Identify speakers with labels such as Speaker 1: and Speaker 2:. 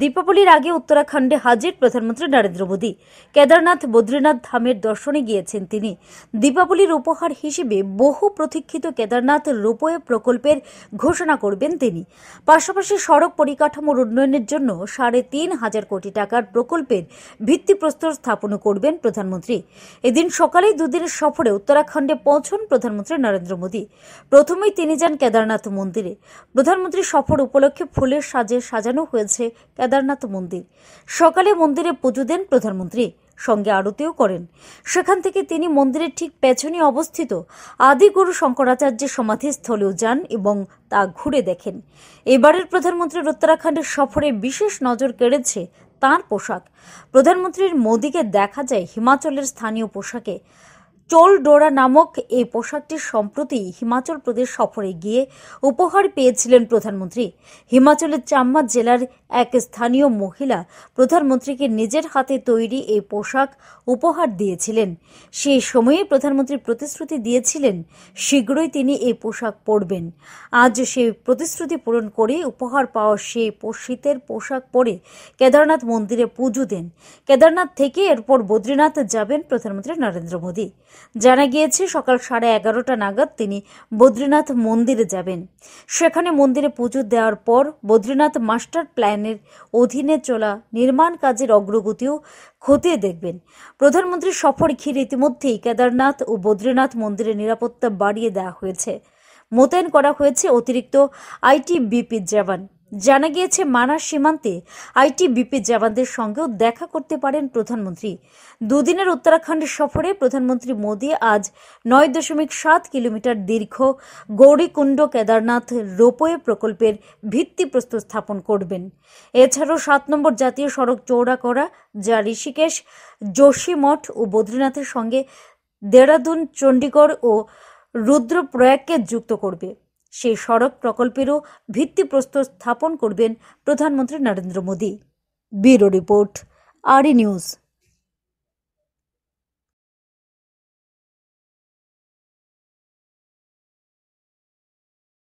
Speaker 1: দীপাবলির আগে উত্তরাখণ্ডে হাজির প্রধানমন্ত্রী নরেন্দ্র মোদী কেদারনাথ বদ্রীনাথ ধামের দর্শনে গিয়েছেন তিনি দীপাবলির উপহার হিসেবে বহু প্রতীক্ষিত কেদারনাথ রোপওয়ে প্রকল্পের ঘোষণা করবেন তিনি পাশাপাশি সড়ক পরিকাঠামোর উন্নয়নের জন্য সাড়ে তিন হাজার কোটি টাকার প্রকল্পের ভিত্তিপ্রস্তর স্থাপন করবেন প্রধানমন্ত্রী এদিন সকালেই দুদিনের সফরে উত্তরাখণ্ডে পৌঁছন প্রধানমন্ত্রী নরেন্দ্র মোদী প্রথমেই তিনি যান কেদারনাথ মন্দিরে প্রধানমন্ত্রী সফর উপলক্ষে ফুলের সাজে সাজানো হয়েছে কেদারনাথ মন্দির সকালে মন্দিরে পুজো দেন প্রধানমন্ত্রী সঙ্গে আরতিও করেন সেখান থেকে তিনি মন্দিরের ঠিক পেছনে অবস্থিত আদিগুরু শঙ্করাচার্যের সমাধিস্থলেও যান এবং তা ঘুরে দেখেন এবারের প্রধানমন্ত্রীর উত্তরাখণ্ডের সফরে বিশেষ নজর কেড়েছে তাঁর পোশাক প্রধানমন্ত্রীর মোদীকে দেখা যায় হিমাচলের স্থানীয় পোশাকে চোল ডোরা নামক এই পোশাকটি সম্প্রতি হিমাচল প্রদেশ সফরে গিয়ে উপহার পেয়েছিলেন প্রধানমন্ত্রী হিমাচলের চাম্মা জেলার এক স্থানীয় মহিলা প্রধানমন্ত্রীকে নিজের হাতে তৈরি এই পোশাক উপহার দিয়েছিলেন সেই সময়ে প্রধানমন্ত্রী প্রতিশ্রুতি দিয়েছিলেন শীঘ্রই তিনি এই পোশাক পরবেন আজ সেই প্রতিশ্রুতি পূরণ করে উপহার পাওয়া সেই শীতের পোশাক পরে কেদারনাথ মন্দিরে পুজো দেন কেদারনাথ থেকে এরপর বদ্রীনাথ যাবেন প্রধানমন্ত্রী নরেন্দ্র মোদী জানা গিয়েছে সকাল সাড়ে এগারোটা নাগাদ তিনি বদ্রীনাথ মন্দিরে যাবেন সেখানে মন্দিরে পুজো দেওয়ার পর বদ্রীনাথ মাস্টার প্ল্যানের অধীনে চলা নির্মাণ কাজের অগ্রগতিও খতিয়ে দেখবেন প্রধানমন্ত্রীর সফর ঘিরে ইতিমধ্যেই কেদারনাথ ও বদ্রীনাথ মন্দিরের নিরাপত্তা বাড়িয়ে দেওয়া হয়েছে মোতায়েন করা হয়েছে অতিরিক্ত আইটি বিপি জওয়ান জানা গিয়েছে মানা সীমান্তে আইটিবিপি জওয়ানদের সঙ্গেও দেখা করতে পারেন প্রধানমন্ত্রী দুদিনের উত্তরাখণ্ড সফরে প্রধানমন্ত্রী মোদী আজ নয় দশমিক সাত কিলোমিটার দীর্ঘ গৌরীকুণ্ড কেদারনাথ রোপওয়ে প্রকল্পের ভিত্তিপ্রস্তর স্থাপন করবেন এছাড়াও সাত নম্বর জাতীয় সড়ক চৌড়া করা যা ঋষিকেশ যোশীমঠ ও বদ্রীনাথের সঙ্গে দেরাদুন চণ্ডীগড় ও রুদ্রপ্রয়াগকে যুক্ত করবে সে সড়ক প্রকল্পেরও ভিত্তিপ্রস্তর স্থাপন করবেন প্রধানমন্ত্রী নরেন্দ্র মোদী ব্যুরো রিপোর্ট আর নিউজ